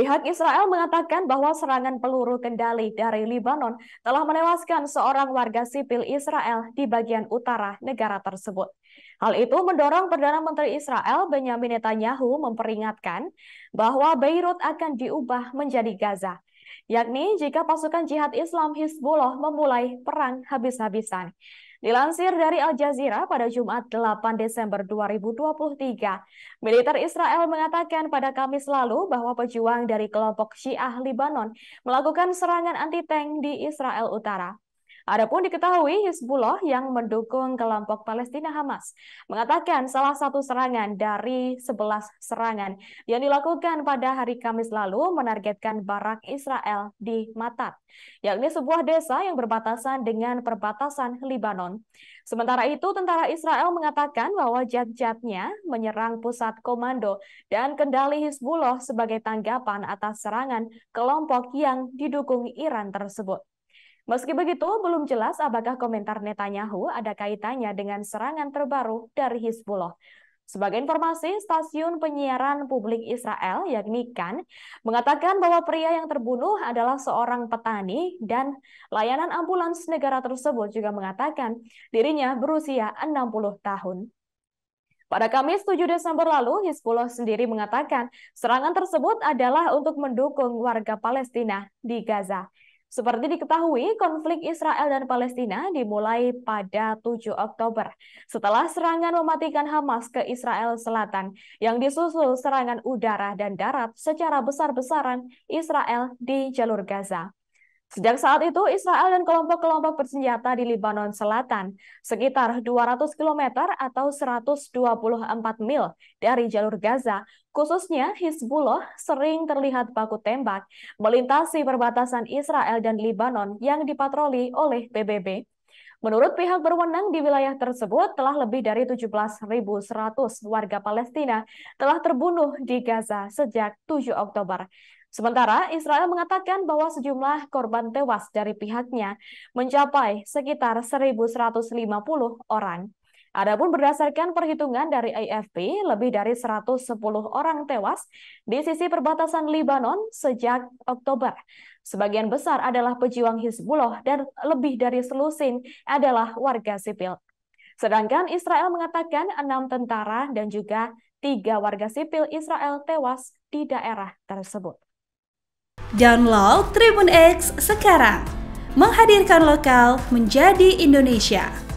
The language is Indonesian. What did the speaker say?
Pihak Israel mengatakan bahwa serangan peluru kendali dari Lebanon telah menewaskan seorang warga sipil Israel di bagian utara negara tersebut. Hal itu mendorong Perdana Menteri Israel Benjamin Netanyahu memperingatkan bahwa Beirut akan diubah menjadi Gaza yakni jika pasukan jihad Islam Hizbullah memulai perang habis-habisan. Dilansir dari Al Jazeera pada Jumat 8 Desember 2023, militer Israel mengatakan pada Kamis lalu bahwa pejuang dari kelompok Syiah Libanon melakukan serangan anti-tank di Israel Utara. Adapun diketahui Hizbullah yang mendukung kelompok Palestina Hamas mengatakan salah satu serangan dari 11 serangan yang dilakukan pada hari Kamis lalu menargetkan barak Israel di Matat, yakni sebuah desa yang berbatasan dengan perbatasan Lebanon. Sementara itu, tentara Israel mengatakan bahwa jajatnya menyerang pusat komando dan kendali Hizbullah sebagai tanggapan atas serangan kelompok yang didukung Iran tersebut. Meski begitu, belum jelas apakah komentar Netanyahu ada kaitannya dengan serangan terbaru dari Hizbullah. Sebagai informasi, stasiun penyiaran publik Israel, yakni KAN, mengatakan bahwa pria yang terbunuh adalah seorang petani dan layanan ambulans negara tersebut juga mengatakan dirinya berusia 60 tahun. Pada Kamis 7 Desember lalu, Hizbullah sendiri mengatakan serangan tersebut adalah untuk mendukung warga Palestina di Gaza. Seperti diketahui, konflik Israel dan Palestina dimulai pada 7 Oktober setelah serangan mematikan Hamas ke Israel Selatan yang disusul serangan udara dan darat secara besar-besaran Israel di jalur Gaza. Sejak saat itu, Israel dan kelompok-kelompok bersenjata di Lebanon Selatan, sekitar 200 km atau 124 mil dari jalur Gaza, khususnya Hizbullah sering terlihat baku tembak melintasi perbatasan Israel dan Lebanon yang dipatroli oleh PBB Menurut pihak berwenang di wilayah tersebut, telah lebih dari 17.100 warga Palestina telah terbunuh di Gaza sejak 7 Oktober. Sementara Israel mengatakan bahwa sejumlah korban tewas dari pihaknya mencapai sekitar 1.150 orang. Adapun berdasarkan perhitungan dari AFP, lebih dari 110 orang tewas di sisi perbatasan Lebanon sejak Oktober. Sebagian besar adalah pejuang Hizbullah dan lebih dari selusin adalah warga sipil. Sedangkan Israel mengatakan enam tentara dan juga tiga warga sipil Israel tewas di daerah tersebut. Download Tribun X sekarang, menghadirkan lokal menjadi Indonesia.